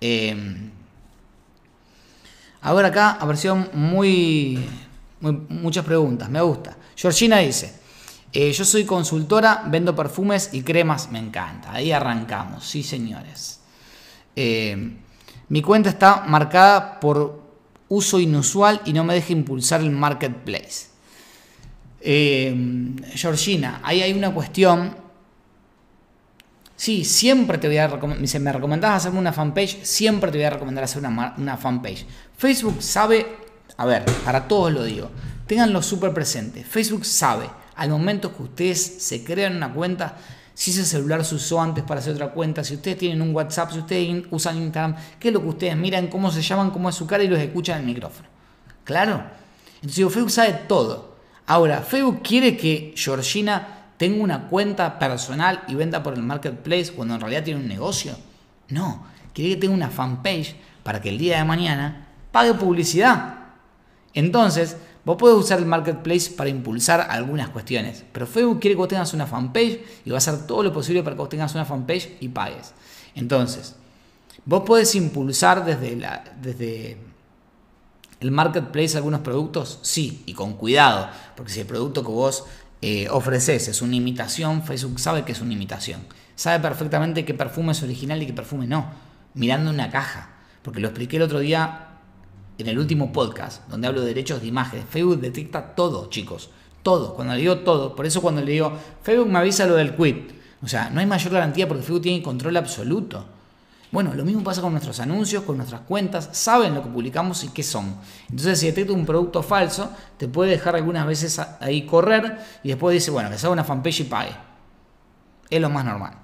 Eh, a ver, acá aparecieron muy, muchas preguntas, me gusta. Georgina dice, eh, yo soy consultora, vendo perfumes y cremas, me encanta. Ahí arrancamos, sí señores. Em, mi cuenta está marcada por uso inusual y no me deja impulsar el marketplace. Em, Georgina, ahí hay una cuestión Sí, siempre te voy a recomendar. me recomendás hacerme una fanpage, siempre te voy a recomendar hacer una, fanpage. Facebook sabe, a ver, para todos lo digo, tenganlo súper presente. Facebook sabe, al momento que ustedes se crean una cuenta, si ese celular se usó antes para hacer otra cuenta, si ustedes tienen un WhatsApp, si ustedes usan Instagram, qué es lo que ustedes miran, cómo se llaman, cómo es su cara y los escuchan en el micrófono. Claro. Entonces, Facebook sabe todo. Ahora, Facebook quiere que Georgina tengo una cuenta personal y venda por el marketplace cuando en realidad tiene un negocio. No, quiere que tenga una fanpage para que el día de mañana pague publicidad. Entonces, vos puedes usar el marketplace para impulsar algunas cuestiones, pero Facebook quiere que vos tengas una fanpage y va a hacer todo lo posible para que vos tengas una fanpage y pagues. Entonces, vos podés impulsar desde, la, desde el marketplace algunos productos, sí, y con cuidado, porque si el producto que vos eh, ofreces es una imitación, Facebook sabe que es una imitación. Sabe perfectamente qué perfume es original y qué perfume no, mirando una caja. Porque lo expliqué el otro día en el último podcast, donde hablo de derechos de imagen. Facebook detecta todo, chicos. Todo. Cuando le digo todo, por eso cuando le digo, Facebook me avisa lo del quit. O sea, no hay mayor garantía porque Facebook tiene control absoluto. Bueno, lo mismo pasa con nuestros anuncios, con nuestras cuentas, saben lo que publicamos y qué son. Entonces, si detecta un producto falso, te puede dejar algunas veces ahí correr y después dice, bueno, que haga una fanpage y pague. Es lo más normal.